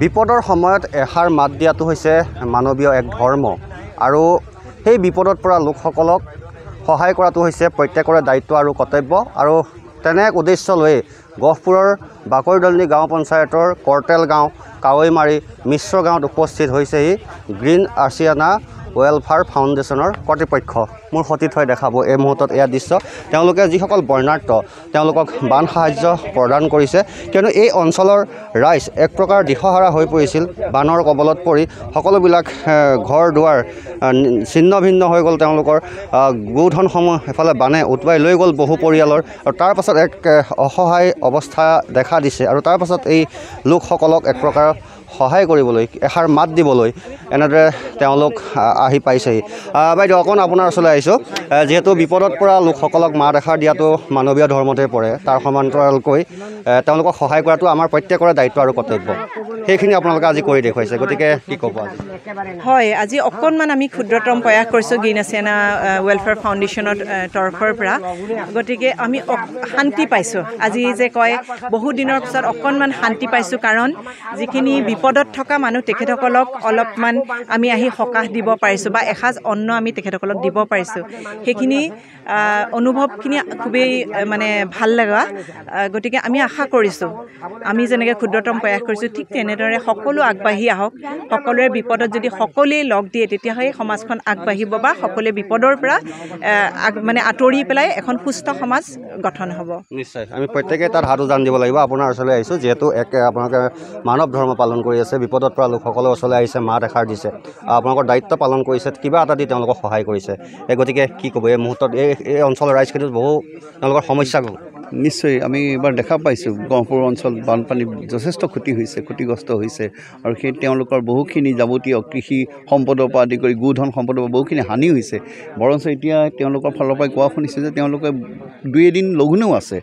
বিপদৰ সময়ত এষাৰ মাত দিয়াটো হৈছে মানৱীয় এক ধৰ্ম আৰু সেই বিপদত পৰা লোকসকলক সহায় কৰাটো হৈছে প্ৰত্যেকৰে দায়িত্ব আৰু কৰ্তব্য আৰু তেনে এক উদ্দেশ্য লৈয়ে গহপুৰৰ বাকৈদলনি গাঁও পঞ্চায়তৰ কৰ্তেল গাঁও কাৱৈমাৰী মিশ্ৰ গাঁৱত উপস্থিত হৈছেহি গ্ৰীণ আৰ্চিয়ানা ৱেলফেয়াৰ ফাউণ্ডেশ্যনৰ কৰ্তৃপক্ষ মোৰ সতীত হৈ দেখাব এই মুহূৰ্তত এয়া দৃশ্য তেওঁলোকে যিসকল বৰ্ণাৰ্থ তেওঁলোকক বান সাহাৰ্য প্ৰদান কৰিছে কিয়নো এই অঞ্চলৰ ৰাইজ এক প্ৰকাৰ দিশহাৰা হৈ পৰিছিল বানৰ কবলত পৰি সকলোবিলাক ঘৰ দুৱাৰ ছিন্ন ভিন্ন হৈ গ'ল তেওঁলোকৰ গোধনসমূহ এফালে বানে উটুৱাই লৈ গ'ল বহু পৰিয়ালৰ আৰু তাৰ পাছত এক অসহায় অৱস্থা দেখা দিছে আৰু তাৰপাছত এই লোকসকলক এক প্ৰকাৰ সহায় কৰিবলৈ এষাৰ মাত দিবলৈ এনেদৰে তেওঁলোক আহি পাইছেহি বাইদেউ অকণ আপোনাৰ ওচৰলৈ আহিছোঁ যিহেতু বিপদত পৰা লোকসকলক মাত এষাৰ দিয়াটো মানৱীয় ধৰ্মতে পৰে তাৰ সমান্তৰালকৈ তেওঁলোকক সহায় কৰাটো আমাৰ প্ৰত্যেকৰে দায়িত্ব আৰু কৰ্তব্য সেইখিনি আপোনালোকে আজি কৰি দেখুৱাইছে গতিকে কি ক'ব হয় আজি অকণমান আমি ক্ষুদ্ৰতম প্ৰয়াস কৰিছোঁ গ্ৰীণ গ্ৰীণাচেনা ৱেলফেয়াৰ ফাউণ্ডেশ্যনৰ তৰফৰ পৰা গতিকে আমি শান্তি পাইছোঁ আজি যে কয় বহু দিনৰ পিছত অকণমান শান্তি পাইছোঁ কাৰণ যিখিনি বিপদত থকা মানুহ তেখেতসকলক অলপমান আমি আহি সকাহ দিব পাৰিছোঁ বা এসাঁজ অন্ন আমি তেখেতসকলক দিব পাৰিছোঁ সেইখিনি অনুভৱখিনি খুবেই মানে ভাল লগা গতিকে আমি আশা কৰিছোঁ আমি যেনেকৈ ক্ষুদ্ৰতম প্ৰয়াস কৰিছোঁ ঠিক তেনে তেনেদৰে সকলো আগবাঢ়ি আহক সকলোৰে বিপদত যদি সকলোৱে লগ দিয়ে তেতিয়াহে এই সমাজখন আগবাঢ়িব বা সকলোৱে বিপদৰ পৰা মানে আঁতৰি পেলাই এখন সুস্থ সমাজ গঠন হ'ব নিশ্চয় আমি প্ৰত্যেকে তাত হাতো জান দিব লাগিব আপোনাৰ ওচৰলৈ আহিছোঁ যিহেতু এক আপোনালোকে মানৱ ধৰ্ম পালন কৰি আছে বিপদত পৰা লোকসকলৰ ওচৰলৈ আহিছে মাত এষাৰ দিছে আপোনালোকৰ দায়িত্ব পালন কৰিছে কিবা এটা দি তেওঁলোকক সহায় কৰিছে এই গতিকে কি ক'ব এই মুহূৰ্তত এই এই অঞ্চলৰ ৰাইজখিনিত বহু তেওঁলোকৰ সমস্যা নিশ্চয় আমি এবাৰ দেখা পাইছোঁ গহপুৰ অঞ্চল বানপানী যথেষ্ট ক্ষতি হৈছে ক্ষতিগ্ৰস্ত হৈছে আৰু সেই তেওঁলোকৰ বহুখিনি যাৱতীয় কৃষি সম্পদৰ পৰা আদি কৰি গোধন সম্পদৰ পৰা বহুখিনি হানি হৈছে বৰঞ্চ এতিয়া তেওঁলোকৰ ফালৰ পৰাই কোৱা শুনিছে যে তেওঁলোকে দুই এদিন লঘোণেও আছে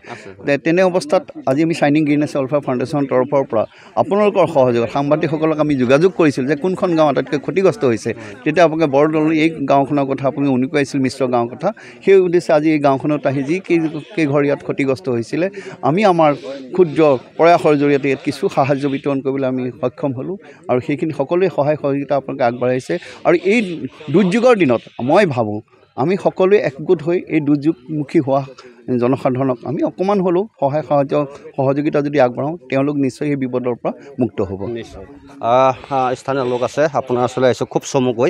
তেনে অৱস্থাত আজি আমি চাইনিং গ্ৰীণ গ্ৰীণেছ ৱেলফেয়াৰ ফাউণ্ডেশ্যনৰ তৰফৰ পৰা আপোনালোকৰ সহযোগত সাংবাদিকসকলক আমি যোগাযোগ কৰিছিলোঁ যে কোনখন গাঁও আটাইতকৈ ক্ষতিগ্ৰস্ত হৈছে তেতিয়া আপোনালোকে বৰদল এই গাঁওখনৰ কথা আপুনি উনুকুৱাইছিল মিশ্ৰ গাঁৱৰ কথা সেই উদ্দেশ্যে আজি এই গাঁওখনত আহি যি কেই কেইঘৰ ইয়াত ক্ষতিগ্ৰস্ত ক্ষতিগ্ৰস্ত হৈছিলে আমি আমাৰ ক্ষুদ্ৰ প্ৰয়াসৰ জৰিয়তে ইয়াত কিছু সাহায্য বিতৰণ কৰিবলৈ আমি সক্ষম হ'লোঁ আৰু সেইখিনি সকলোৱে সহায় সহযোগিতা আপোনালোকে আগবঢ়াইছে আৰু এই দুৰ্যোগৰ দিনত মই ভাবোঁ আমি সকলোৱে একগোট হৈ এই দুৰ্যোগমুখী হোৱা জনসাধাৰণক আমি অকণমান হ'লেও সহায় সাহায্য সহযোগিতা যদি আগবঢ়াওঁ তেওঁলোক নিশ্চয় সেই বিপদৰ পৰা মুক্ত হ'ব স্থানীয় লোক আছে আপোনাৰ ওচৰলৈ আহিছোঁ খুব চমুকৈ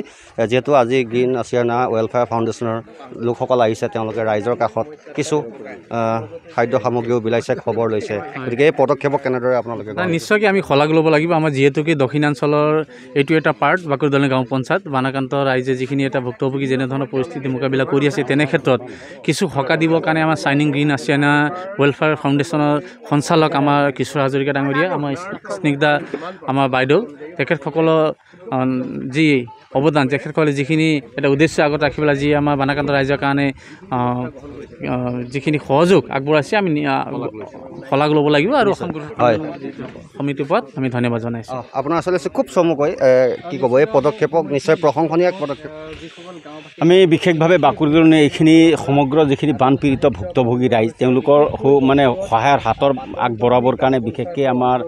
যিহেতু আজি গ্ৰীণ আছিয়ানা ৱেলফেয়াৰ ফাউণ্ডেশ্যনৰ লোকসকল আহিছে তেওঁলোকে ৰাইজৰ কাষত কিছু খাদ্য সামগ্ৰীও বিলাইছে খবৰ লৈছে গতিকে এই পদক্ষেপক কেনেদৰে আপোনালোকে নিশ্চয়কৈ আমি শলাগ ল'ব লাগিব আমাৰ যিহেতুকে দক্ষিণাঞ্চলৰ এইটো এটা পাৰ্ট বাকুৰদলি গাঁও পঞ্চায়ত বানাকান্ত ৰাইজে যিখিনি এটা ভুক্তভোগী যেনেধৰণৰ পৰিস্থিতি মোকাবিলা কৰি আছে তেনে ক্ষেত্ৰত কিছু সকাহ দিবৰ কাৰণে আমাৰ শ্বাইনিং গ্ৰীণ আছিয়ানা ৱেলফেয়াৰ ফাউণ্ডেশ্যনৰ সঞ্চালক আমাৰ কিশোৰ হাজৰিকা ডাঙৰীয়া আমাৰ স্নিগ্ধা আমাৰ বাইদেউ তেখেতসকলৰ যি অৱদান তেখেতসকলে যিখিনি এটা উদ্দেশ্য আগত ৰাখি পেলাই যি আমাৰ বানাকান্ত ৰাইজৰ কাৰণে যিখিনি সহযোগ আগবঢ়াইছে আমি শলাগ ল'ব লাগিব আৰু হয় সমিতিৰ ওপৰত আমি ধন্যবাদ জনাইছোঁ আপোনাৰ আচলতে খুব চমুকৈ কি ক'ব এই পদক্ষেপক নিশ্চয় প্ৰশংসনীয় এক পদক্ষেপ আমি বিশেষভাৱে বাকুৰিলোঁ এইখিনি সমগ্ৰ যিখিনি বানপীড়িত ভুক্তভোগী ৰাইজ তেওঁলোকৰ মানে সহায়ৰ হাতৰ আগবঢ়াবৰ কাৰণে বিশেষকৈ আমাৰ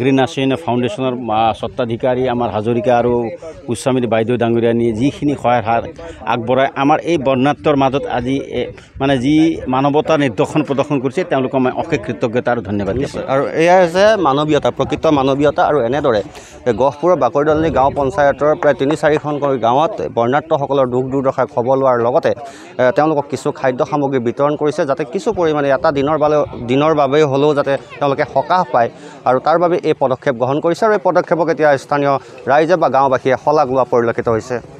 গ্ৰীণ আছিন ফাউণ্ডেশ্যনৰ স্বত্বাধিকাৰী আমাৰ হাজৰিকা আৰু গোস্বামী বাইদেউ বাইদেউ ডাঙৰীয়ানী যিখিনি সহায়ৰ হাত আগবঢ়াই আমাৰ এই বৰ্ণাত্যৰ মাজত আজি মানে যি মানৱতা নিৰ্দেশন প্ৰদৰ্শন কৰিছে তেওঁলোকক মই অশেষ কৃতজ্ঞতা আৰু ধন্যবাদ দিছোঁ আৰু এয়া হৈছে মানৱীয়তা প্ৰকৃত মানৱীয়তা আৰু এনেদৰে গহপুৰৰ বাকৰিদলনী গাঁও পঞ্চায়তৰ প্ৰায় তিনি চাৰিখনকৈ গাঁৱত বৰ্ণাত্যসকলৰ দুখ দুৰ্দশাৰ খবৰ লোৱাৰ লগতে তেওঁলোকক কিছু খাদ্য সামগ্ৰী বিতৰণ কৰিছে যাতে কিছু পৰিমাণে এটা দিনৰ বাবে দিনৰ বাবেই হ'লেও যাতে তেওঁলোকে সকাহ পায় আৰু তাৰ বাবে এই পদক্ষেপ গ্ৰহণ কৰিছে আৰু এই পদক্ষেপক এতিয়া স্থানীয় ৰাইজে বা গাঁওবাসীয়ে শলাগ লোৱা পৰিলক্ষিত পরিলক্ষিত হৈছে